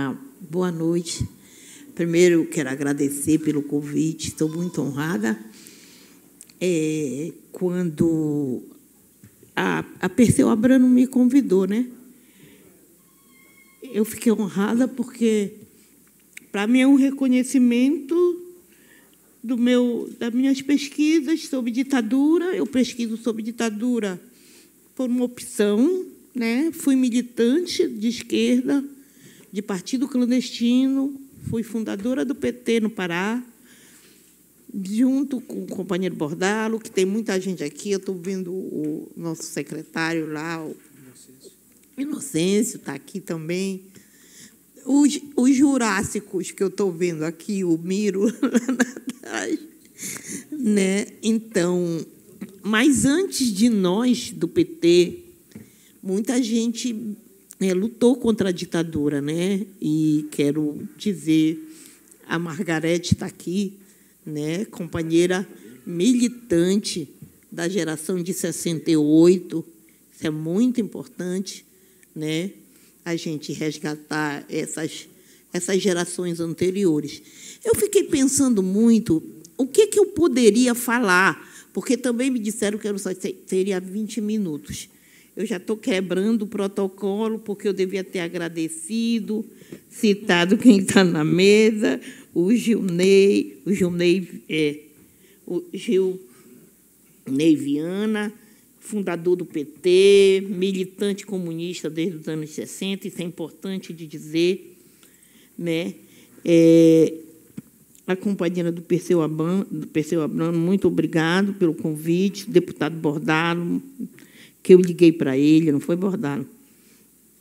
Ah, boa noite. Primeiro, quero agradecer pelo convite, estou muito honrada. É, quando a, a Perseu Abrano me convidou, né? Eu fiquei honrada porque, para mim, é um reconhecimento do meu, das minhas pesquisas sobre ditadura. Eu pesquiso sobre ditadura por uma opção, né? Fui militante de esquerda de partido clandestino, fui fundadora do PT no Pará, junto com o companheiro Bordalo, que tem muita gente aqui. Eu estou vendo o nosso secretário lá, o Inocêncio está aqui também. Os, os jurássicos que eu estou vendo aqui, o Miro lá atrás. Né? Então, mas antes de nós, do PT, muita gente é, lutou contra a ditadura, né? E quero dizer, a Margarete está aqui, né, companheira militante da geração de 68. Isso é muito importante, né? A gente resgatar essas essas gerações anteriores. Eu fiquei pensando muito o que, que eu poderia falar, porque também me disseram que eu só teria 20 minutos eu já estou quebrando o protocolo, porque eu devia ter agradecido, citado quem está na mesa, o Gilney, o Gilney, é, o Gil Neiviana, fundador do PT, militante comunista desde os anos 60, isso é importante de dizer, né? É, a companheira do Perseu, Abramo, do Perseu Abramo, muito obrigado pelo convite, deputado Bordalo, que eu liguei para ele, não foi Bordalo,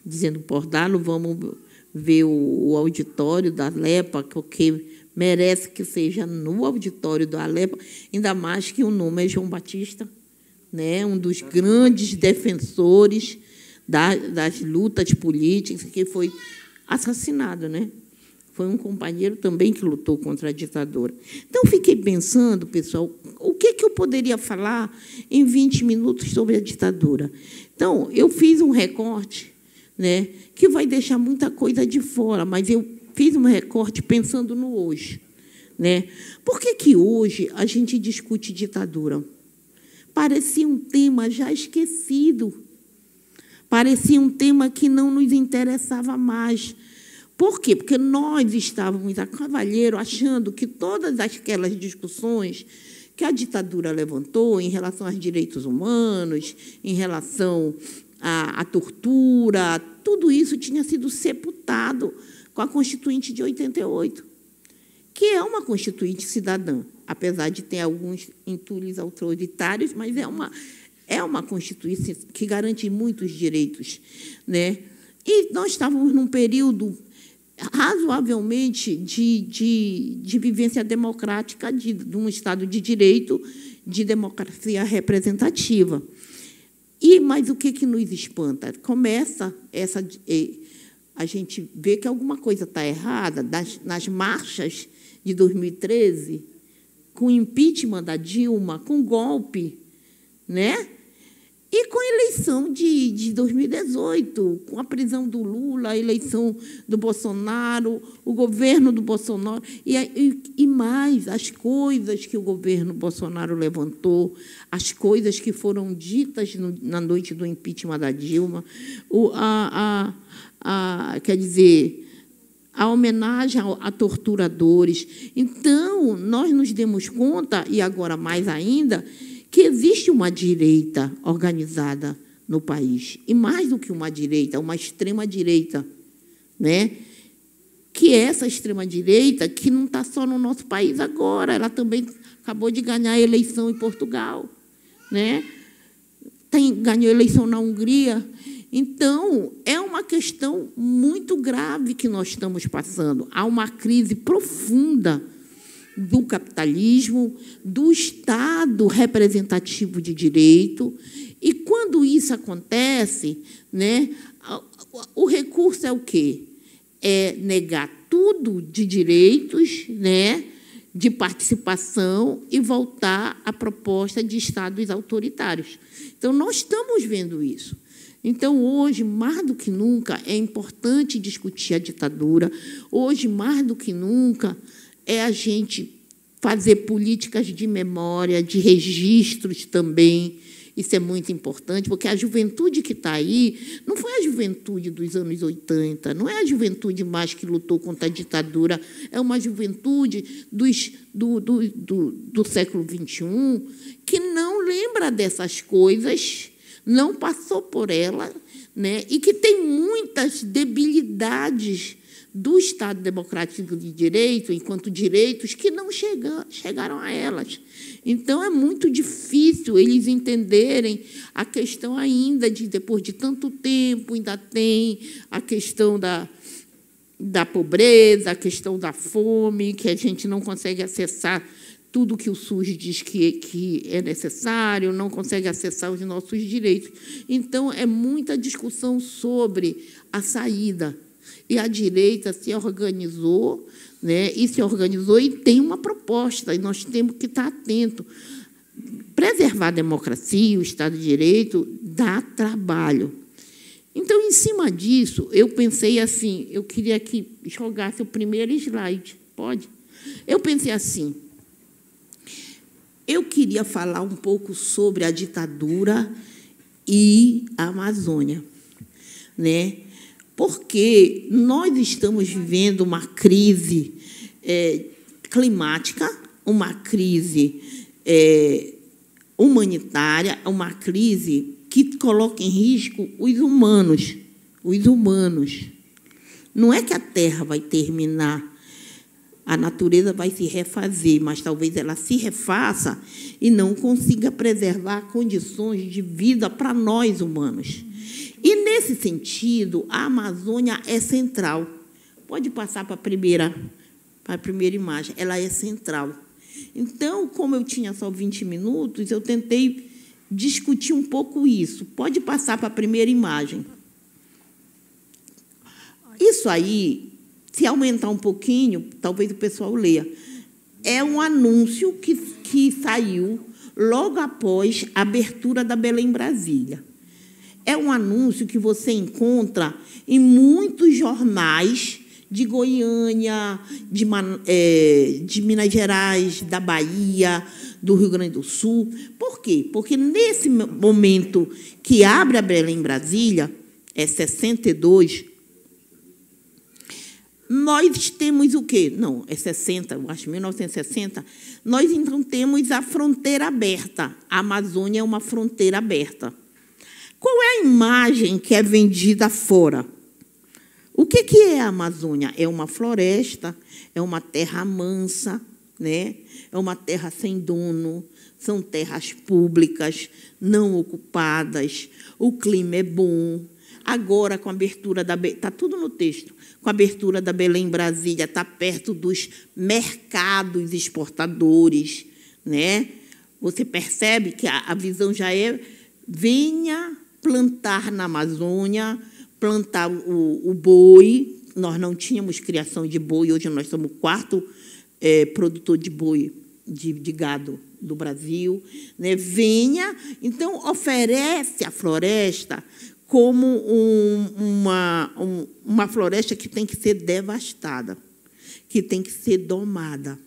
dizendo, Bordalo, vamos ver o, o auditório da Lepa, porque merece que seja no auditório da Lepa, ainda mais que o nome é João Batista, né, um dos grandes defensores da, das lutas políticas, que foi assassinado, né? foi um companheiro também que lutou contra a ditadura. Então, fiquei pensando, pessoal, o que, que eu poderia falar em 20 minutos sobre a ditadura? Então, eu fiz um recorte né, que vai deixar muita coisa de fora, mas eu fiz um recorte pensando no hoje. Né? Por que, que hoje a gente discute ditadura? Parecia um tema já esquecido, parecia um tema que não nos interessava mais. Por quê? Porque nós estávamos a cavalheiro achando que todas aquelas discussões que a ditadura levantou em relação aos direitos humanos, em relação à, à tortura, tudo isso tinha sido sepultado com a Constituinte de 88, que é uma Constituinte cidadã, apesar de ter alguns entulhos autoritários, mas é uma, é uma constituinte que garante muitos direitos. Né? E nós estávamos num período razoavelmente de, de, de vivência democrática, de, de um Estado de direito, de democracia representativa. E mas o que, que nos espanta? Começa essa eh, a gente vê que alguma coisa está errada nas, nas marchas de 2013, com o impeachment da Dilma, com golpe, né? E com a eleição de, de 2018, com a prisão do Lula, a eleição do Bolsonaro, o governo do Bolsonaro, e, e, e mais, as coisas que o governo Bolsonaro levantou, as coisas que foram ditas no, na noite do impeachment da Dilma, o, a, a, a, quer dizer, a homenagem a, torturadores. Então, nós nos demos conta, e agora mais ainda, que existe uma direita organizada no país, e mais do que uma direita, uma extrema-direita, né? que é essa extrema-direita que não está só no nosso país agora, ela também acabou de ganhar a eleição em Portugal, né? Tem, ganhou a eleição na Hungria. Então, é uma questão muito grave que nós estamos passando. Há uma crise profunda do capitalismo, do Estado representativo de direito. E quando isso acontece, né, o recurso é o quê? É negar tudo de direitos, né, de participação e voltar à proposta de Estados autoritários. Então, nós estamos vendo isso. Então, hoje, mais do que nunca, é importante discutir a ditadura. Hoje, mais do que nunca, é a gente fazer políticas de memória, de registros também. Isso é muito importante, porque a juventude que está aí não foi a juventude dos anos 80, não é a juventude mais que lutou contra a ditadura, é uma juventude dos, do, do, do, do século XXI que não lembra dessas coisas, não passou por ela, né? e que tem muitas debilidades do Estado Democrático de Direito, enquanto direitos que não chega, chegaram a elas. Então, é muito difícil eles entenderem a questão ainda de, depois de tanto tempo, ainda tem a questão da, da pobreza, a questão da fome, que a gente não consegue acessar tudo que o SUS diz que, que é necessário, não consegue acessar os nossos direitos. Então, é muita discussão sobre a saída e a direita se organizou, né? e se organizou e tem uma proposta, e nós temos que estar atentos. Preservar a democracia, o Estado de Direito, dá trabalho. Então, em cima disso, eu pensei assim, eu queria que jogasse o primeiro slide, pode? Eu pensei assim, eu queria falar um pouco sobre a ditadura e a Amazônia, né? porque nós estamos vivendo uma crise é, climática, uma crise é, humanitária, uma crise que coloca em risco os humanos, os humanos. Não é que a Terra vai terminar, a natureza vai se refazer, mas talvez ela se refaça e não consiga preservar condições de vida para nós humanos. E, nesse sentido, a Amazônia é central. Pode passar para a primeira, para a primeira imagem. Ela é central. Então, como eu tinha só 20 minutos, eu tentei discutir um pouco isso. Pode passar para a primeira imagem. Isso aí, se aumentar um pouquinho, talvez o pessoal leia. É um anúncio que, que saiu logo após a abertura da Belém Brasília. É um anúncio que você encontra em muitos jornais de Goiânia, de, é, de Minas Gerais, da Bahia, do Rio Grande do Sul. Por quê? Porque nesse momento que abre a Belém Brasília, é 62, nós temos o quê? Não, é 60, eu acho 1960. Nós então temos a fronteira aberta. A Amazônia é uma fronteira aberta. Qual é a imagem que é vendida fora? O que, que é a Amazônia? É uma floresta, é uma terra mansa, né? é uma terra sem dono, são terras públicas, não ocupadas, o clima é bom. Agora, com a abertura da. Está tudo no texto. Com a abertura da Belém Brasília, está perto dos mercados exportadores. Né? Você percebe que a, a visão já é: venha plantar na Amazônia, plantar o, o boi. Nós não tínhamos criação de boi, hoje nós somos o quarto é, produtor de boi, de, de gado do Brasil. Né? Venha, então, oferece a floresta como um, uma, um, uma floresta que tem que ser devastada, que tem que ser domada,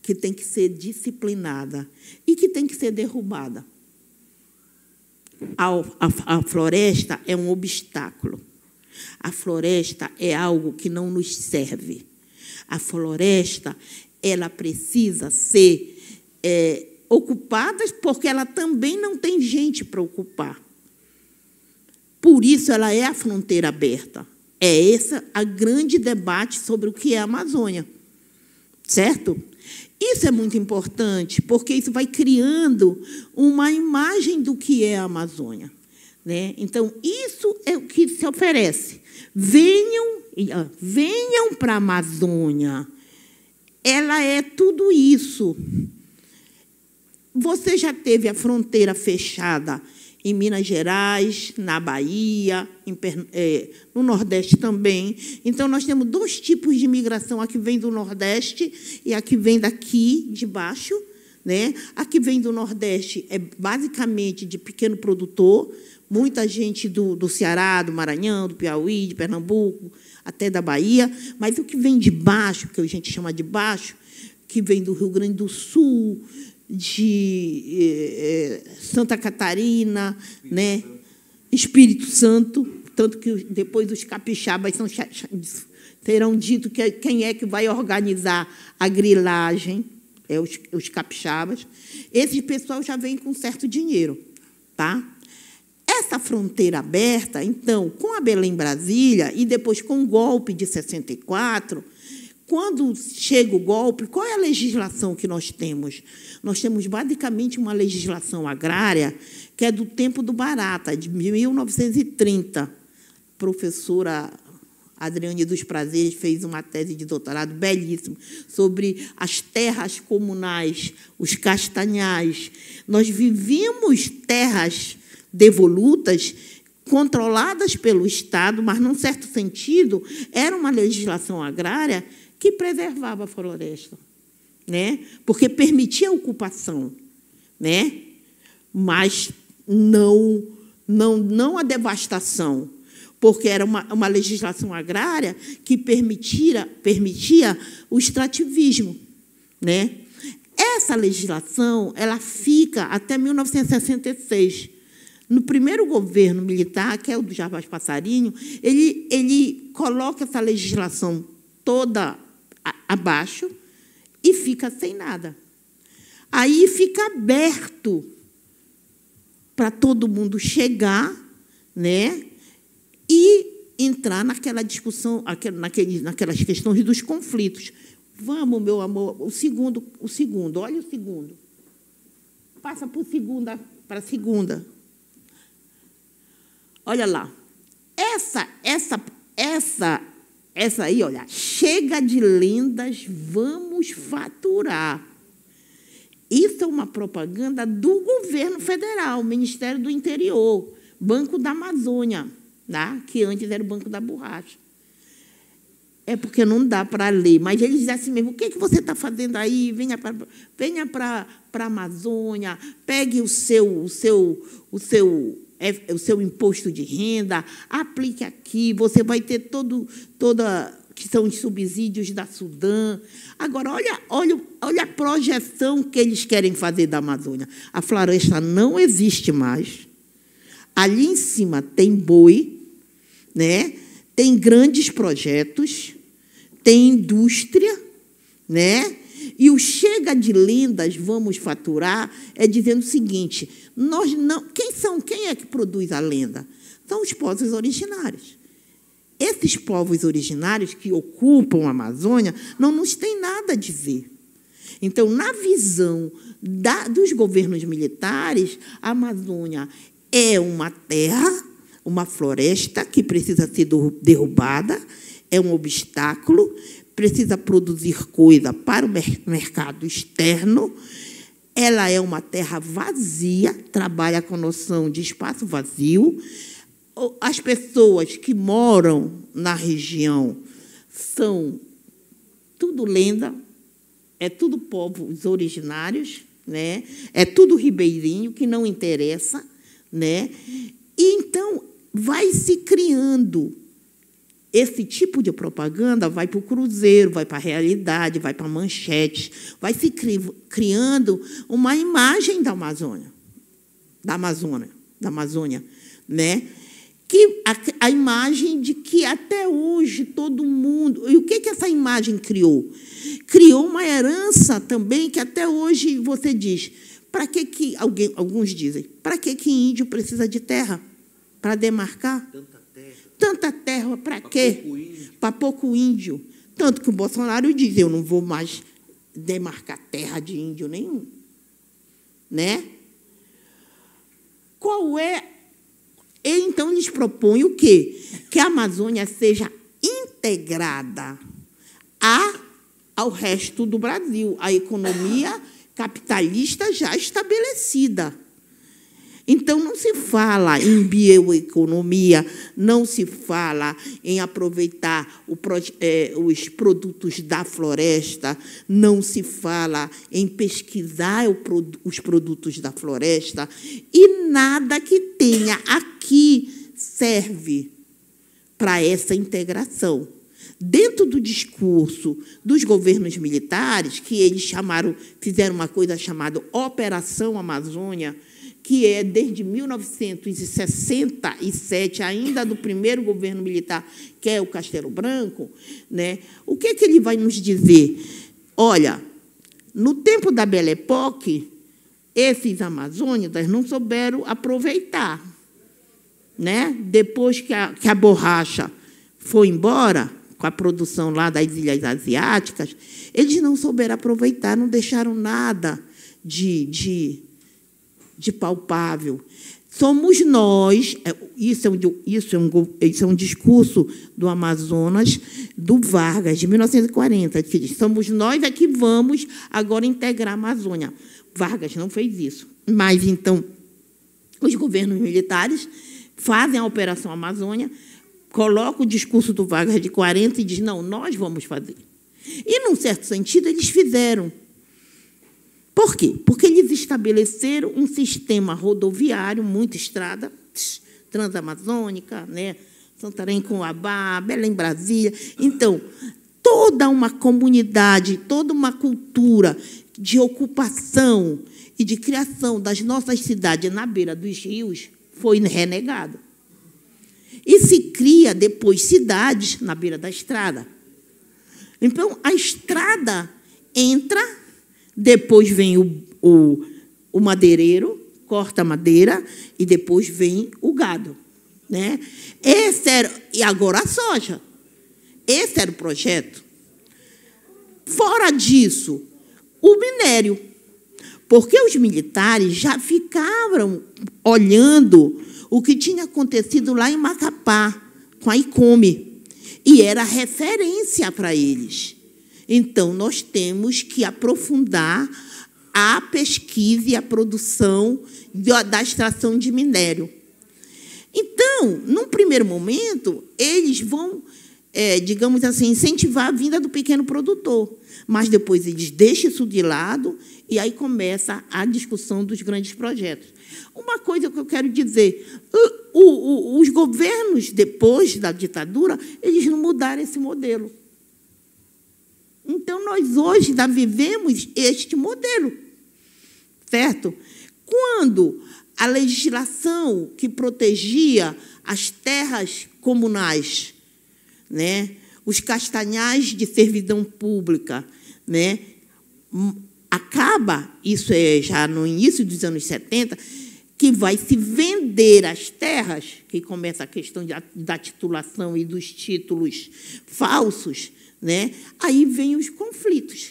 que tem que ser disciplinada e que tem que ser derrubada a, floresta é um obstáculo. A floresta é algo que não nos serve. A floresta, ela precisa ser é, ocupada porque ela também não tem gente para ocupar. Por isso ela é a fronteira aberta. É esse o grande debate sobre o que é a Amazônia. Certo? Isso é muito importante, porque isso vai criando uma imagem do que é a Amazônia. Né? Então, isso é o que se oferece. Venham, venham para a Amazônia. Ela é tudo isso. Você já teve a fronteira fechada em Minas Gerais, na Bahia, em, é, no Nordeste também. Então, nós temos dois tipos de imigração: a que vem do Nordeste e a que vem daqui, de baixo. Né? A que vem do Nordeste é basicamente de pequeno produtor, muita gente do, do Ceará, do Maranhão, do Piauí, de Pernambuco, até da Bahia, mas o que vem de baixo, que a gente chama de baixo, que vem do Rio Grande do Sul, de eh, eh, Santa Catarina, Espírito né? Santo. Espírito Santo, tanto que depois os capixabas são, terão dito que é, quem é que vai organizar a grilagem é os, os capixabas. Esse pessoal já vem com certo dinheiro, tá? Essa fronteira aberta, então, com a Belém Brasília e depois com o golpe de 64, quando chega o golpe, qual é a legislação que nós temos? Nós temos basicamente uma legislação agrária que é do tempo do Barata, de 1930. A professora Adriane dos Prazeres fez uma tese de doutorado belíssima sobre as terras comunais, os castanhais. Nós vivíamos terras devolutas controladas pelo Estado, mas, num certo sentido, era uma legislação agrária que preservava a floresta, né? Porque permitia a ocupação, né? Mas não não não a devastação, porque era uma, uma legislação agrária que permitira, permitia o extrativismo, né? Essa legislação ela fica até 1966. No primeiro governo militar, que é o do Jarbas Passarinho, ele, ele coloca essa legislação toda abaixo e fica sem nada. Aí fica aberto para todo mundo chegar, né? E entrar naquela discussão, naquelas questões dos conflitos. Vamos, meu amor, o segundo, o segundo, olha o segundo. Passa por segunda, para a segunda. Olha lá. Essa, essa, essa essa aí, olha, chega de lendas, vamos faturar. Isso é uma propaganda do governo federal, Ministério do Interior, Banco da Amazônia, tá? que antes era o Banco da Borracha. É porque não dá para ler, mas eles dizem assim mesmo: o que, é que você está fazendo aí? Venha para venha a Amazônia, pegue o seu, o seu, o seu é, o seu imposto de renda, aplique aqui, você vai ter todo, toda que são os subsídios da Sudã. Agora, olha, olha, olha a projeção que eles querem fazer da Amazônia. A floresta não existe mais. Ali em cima tem boi, né? tem grandes projetos, tem indústria, né? E o chega de lendas, vamos faturar, é dizendo o seguinte: nós não, quem são? Quem é que produz a lenda? São os povos originários. Esses povos originários que ocupam a Amazônia não nos têm nada a dizer. Então, na visão da, dos governos militares, a Amazônia é uma terra, uma floresta que precisa ser derrubada, é um obstáculo, precisa produzir coisa para o mercado externo ela é uma terra vazia, trabalha com noção de espaço vazio. As pessoas que moram na região são tudo lenda, é tudo povos originários, né? É tudo ribeirinho que não interessa, né? E então vai se criando esse tipo de propaganda vai para o Cruzeiro, vai para a realidade, vai para a manchete, vai se cri criando uma imagem da Amazônia, da Amazônia, da Amazônia, né? Que a, a imagem de que até hoje todo mundo. E o que, que essa imagem criou? Criou uma herança também que até hoje você diz. Para que, que alguém, alguns dizem, para que, que índio precisa de terra? Para demarcar? Tanta Tanta terra para quê? Para pouco índio. Tanto que o Bolsonaro diz, eu não vou mais demarcar terra de índio nenhum. Né? Qual é. Ele então lhes propõe o quê? Que a Amazônia seja integrada a, ao resto do Brasil, à economia capitalista já estabelecida. Então, não se fala em bioeconomia, não se fala em aproveitar o, é, os produtos da floresta, não se fala em pesquisar o, os produtos da floresta, e nada que tenha aqui serve para essa integração dentro do discurso dos governos militares, que eles chamaram, fizeram uma coisa chamada Operação Amazônia, que é desde 1967, ainda do primeiro governo militar, que é o Castelo Branco, né? o que, é que ele vai nos dizer? Olha, no tempo da Belle Époque, esses amazônidas não souberam aproveitar. Né? Depois que a, que a borracha foi embora, com a produção lá das Ilhas Asiáticas, eles não souberam aproveitar, não deixaram nada de, de de palpável. Somos nós, é, isso é, um, isso, é um, isso é um discurso do Amazonas, do Vargas, de 1940, diz, somos nós é que vamos agora integrar a Amazônia. Vargas não fez isso. Mas, então, os governos militares fazem a Operação Amazônia, colocam o discurso do Vargas de 40 e diz não, nós vamos fazer. E, num certo sentido, eles fizeram por quê? Porque eles estabeleceram um sistema rodoviário, muita estrada, transamazônica, né? Santarém com Abá, Belém Brasília. Então, toda uma comunidade, toda uma cultura de ocupação e de criação das nossas cidades na beira dos rios foi renegada. E se cria depois cidades na beira da estrada. Então, a estrada entra depois vem o, o, o madeireiro, corta a madeira, e depois vem o gado. Né? Esse era, e agora a soja. Esse era o projeto. Fora disso, o minério. Porque os militares já ficavam olhando o que tinha acontecido lá em Macapá, com a ICOME. E era referência para eles. Então, nós temos que aprofundar a pesquisa e a produção da extração de minério. Então, num primeiro momento, eles vão, é, digamos assim, incentivar a vinda do pequeno produtor, mas depois eles deixam isso de lado e aí começa a discussão dos grandes projetos. Uma coisa que eu quero dizer: o, o, os governos, depois da ditadura, eles não mudaram esse modelo. Então, nós hoje já vivemos este modelo, certo? Quando a legislação que protegia as terras comunais, né? os castanhais de servidão pública, né? Hum, acaba, isso é já no início dos anos 70, que vai se vender as terras, que começa a questão da, da titulação e dos títulos falsos, né? Aí vem os conflitos.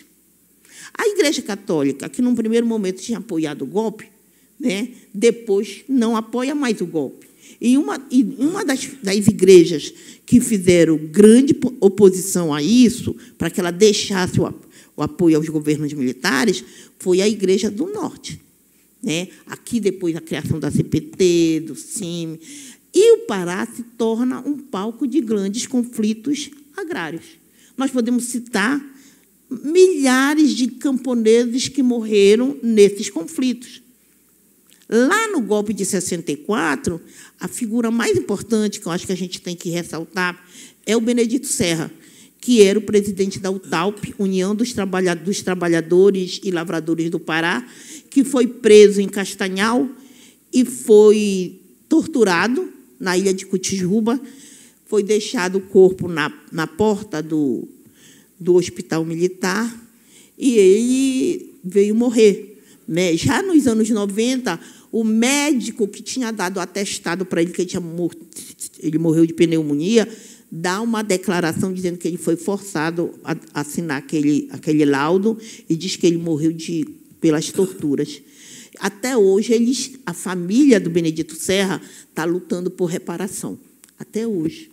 A Igreja Católica, que num primeiro momento tinha apoiado o golpe, né? depois não apoia mais o golpe. E uma, e uma das, das igrejas que fizeram grande oposição a isso, para que ela deixasse o, o apoio aos governos militares, foi a Igreja do Norte. Né? Aqui, depois, a criação da CPT, do CIMI. E o Pará se torna um palco de grandes conflitos agrários. Nós podemos citar milhares de camponeses que morreram nesses conflitos. Lá no golpe de 64, a figura mais importante que eu acho que a gente tem que ressaltar é o Benedito Serra, que era o presidente da UTALP, União dos, Trabalhadores e Lavradores do Pará, que foi preso em Castanhal e foi torturado na ilha de Cutijuba, foi deixado o corpo na, na porta do, do hospital militar e ele veio morrer. Né? Já nos anos 90, o médico que tinha dado o atestado para ele que ele, tinha morto, ele morreu de pneumonia dá uma declaração dizendo que ele foi forçado a assinar aquele, aquele laudo e diz que ele morreu de, pelas torturas. Até hoje, eles, a família do Benedito Serra está lutando por reparação. Até hoje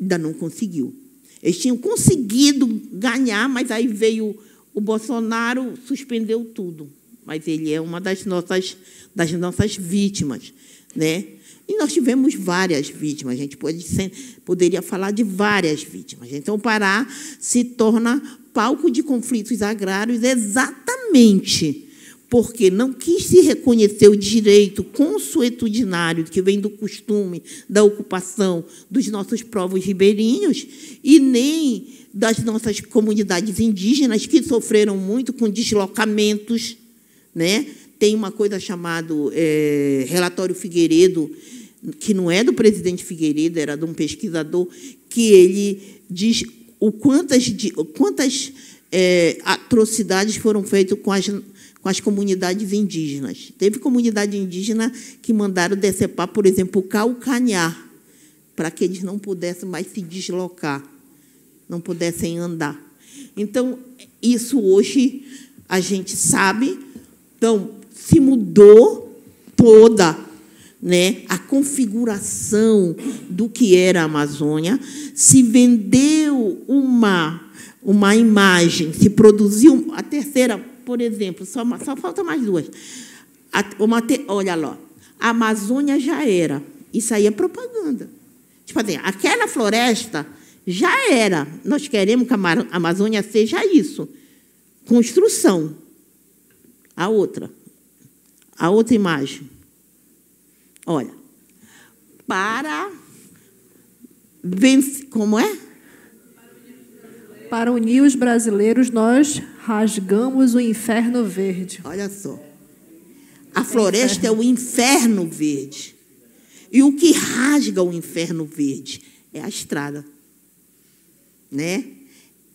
ainda não conseguiu. Eles tinham conseguido ganhar, mas aí veio o Bolsonaro, suspendeu tudo. Mas ele é uma das nossas, das nossas vítimas. Né? E nós tivemos várias vítimas, a gente pode, poderia falar de várias vítimas. Então, o Pará se torna palco de conflitos agrários exatamente porque não quis se reconhecer o direito consuetudinário que vem do costume da ocupação dos nossos povos ribeirinhos e nem das nossas comunidades indígenas que sofreram muito com deslocamentos, né? Tem uma coisa chamada é, relatório Figueiredo que não é do presidente Figueiredo, era de um pesquisador que ele diz o quantas quantas é, atrocidades foram feitas com as com as comunidades indígenas. Teve comunidade indígena que mandaram decepar, por exemplo, o calcanhar, para que eles não pudessem mais se deslocar, não pudessem andar. Então, isso hoje a gente sabe. Então, se mudou toda né, a configuração do que era a Amazônia, se vendeu uma, uma imagem, se produziu a terceira por exemplo, só, só falta mais duas. A, uma te, olha lá, a Amazônia já era. Isso aí é propaganda. Tipo assim, aquela floresta já era. Nós queremos que a Amazônia seja isso. Construção. A outra. A outra imagem. Olha. Para. Vencer, como é? Para unir os brasileiros, nós rasgamos o inferno verde. Olha só. A floresta é, é o inferno verde. E o que rasga o inferno verde é a estrada. Né?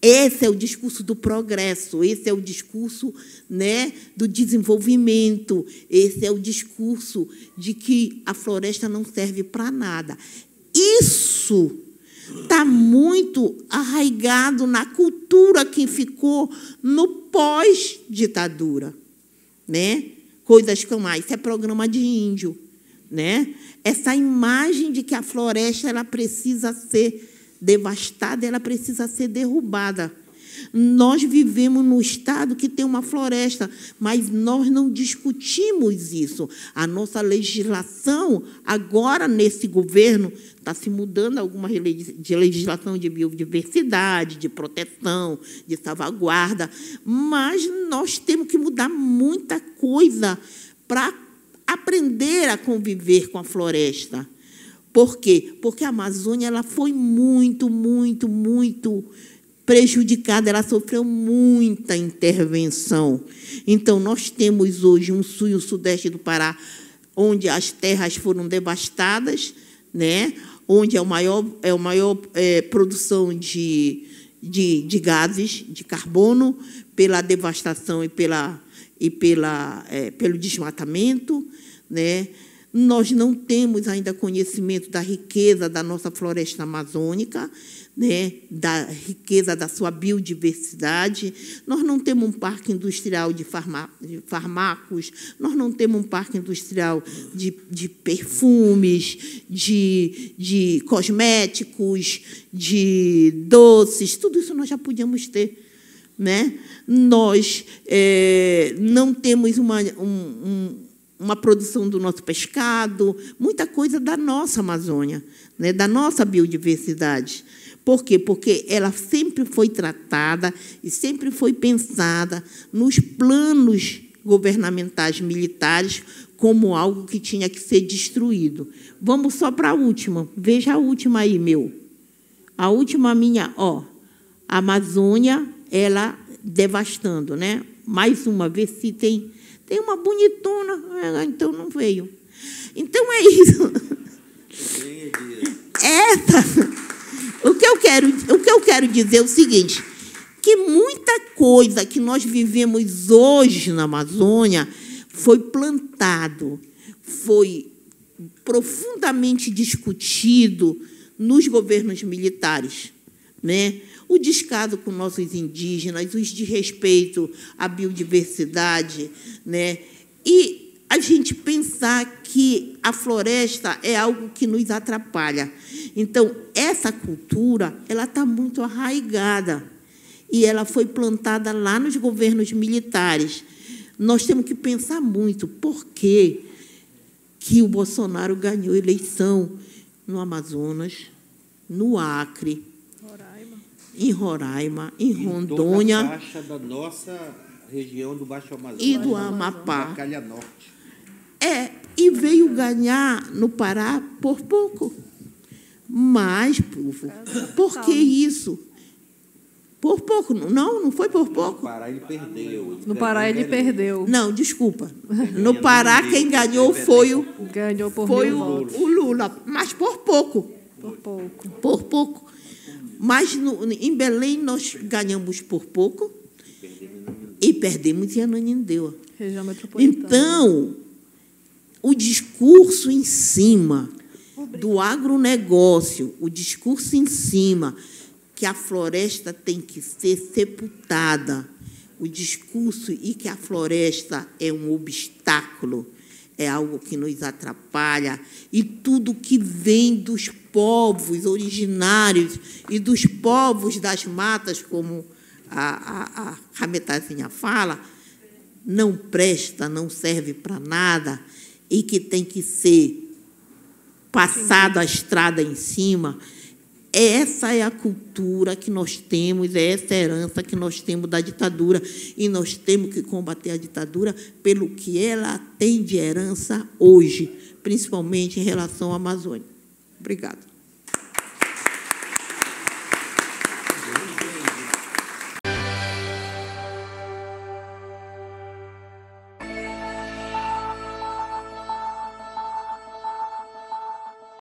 Esse é o discurso do progresso, esse é o discurso né, do desenvolvimento, esse é o discurso de que a floresta não serve para nada. Isso está muito arraigado na cultura que ficou no pós-ditadura. Né? Coisas como ah, isso é programa de índio. Né? Essa imagem de que a floresta ela precisa ser devastada, ela precisa ser derrubada. Nós vivemos num estado que tem uma floresta, mas nós não discutimos isso. A nossa legislação, agora nesse governo, está se mudando alguma de legislação de biodiversidade, de proteção, de salvaguarda, mas nós temos que mudar muita coisa para aprender a conviver com a floresta. Por quê? Porque a Amazônia ela foi muito, muito, muito prejudicada, ela sofreu muita intervenção. Então, nós temos hoje um sul e um sudeste do Pará, onde as terras foram devastadas, né? onde é a maior, é o maior é, produção de, de, de gases, de carbono, pela devastação e, pela, e pela, é, pelo desmatamento. Né? Nós não temos ainda conhecimento da riqueza da nossa floresta amazônica né, da riqueza da sua biodiversidade. Nós não temos um parque industrial de, farmá de farmacos, nós não temos um parque industrial de, de perfumes, de, de cosméticos, de doces, tudo isso nós já podíamos ter. Né? Nós é, não temos uma, um, uma produção do nosso pescado, muita coisa da nossa Amazônia, né? da nossa biodiversidade. Por quê? Porque ela sempre foi tratada e sempre foi pensada nos planos governamentais militares como algo que tinha que ser destruído. Vamos só para a última. Veja a última aí, meu. A última minha, ó. A Amazônia, ela devastando, né? Mais uma, vez se tem. Tem uma bonitona, é, então não veio. Então é isso. É Essa quero, o que eu quero dizer é o seguinte: que muita coisa que nós vivemos hoje na Amazônia foi plantado, foi profundamente discutido nos governos militares, né? O descaso com nossos indígenas, os de respeito à biodiversidade, né? E a gente pensar que a floresta é algo que nos atrapalha. Então, essa cultura ela está muito arraigada e ela foi plantada lá nos governos militares. Nós temos que pensar muito por que, que o Bolsonaro ganhou eleição no Amazonas, no Acre, Roraima. em Roraima, em, em Rondônia. Toda a faixa da nossa região do Baixo Amazonas e do Amapá. Da Calha Norte e veio ganhar no Pará por pouco. Mas, por que isso? Por pouco, não, não foi por pouco. No Pará ele perdeu. no Pará ele perdeu. Não, desculpa. No Pará quem ganhou foi o ganhou por foi o, o Lula, mas por pouco. Por pouco. Por pouco. Mas no, em Belém nós ganhamos por pouco e perdemos em Ananindeua. Região metropolitana. Então, o discurso em cima do agronegócio, o discurso em cima que a floresta tem que ser sepultada, o discurso e que a floresta é um obstáculo, é algo que nos atrapalha, e tudo que vem dos povos originários e dos povos das matas, como a, a, a Rametazinha fala, não presta, não serve para nada e que tem que ser passado a estrada em cima. Essa é a cultura que nós temos, é essa herança que nós temos da ditadura. E nós temos que combater a ditadura pelo que ela tem de herança hoje, principalmente em relação à Amazônia. Obrigada.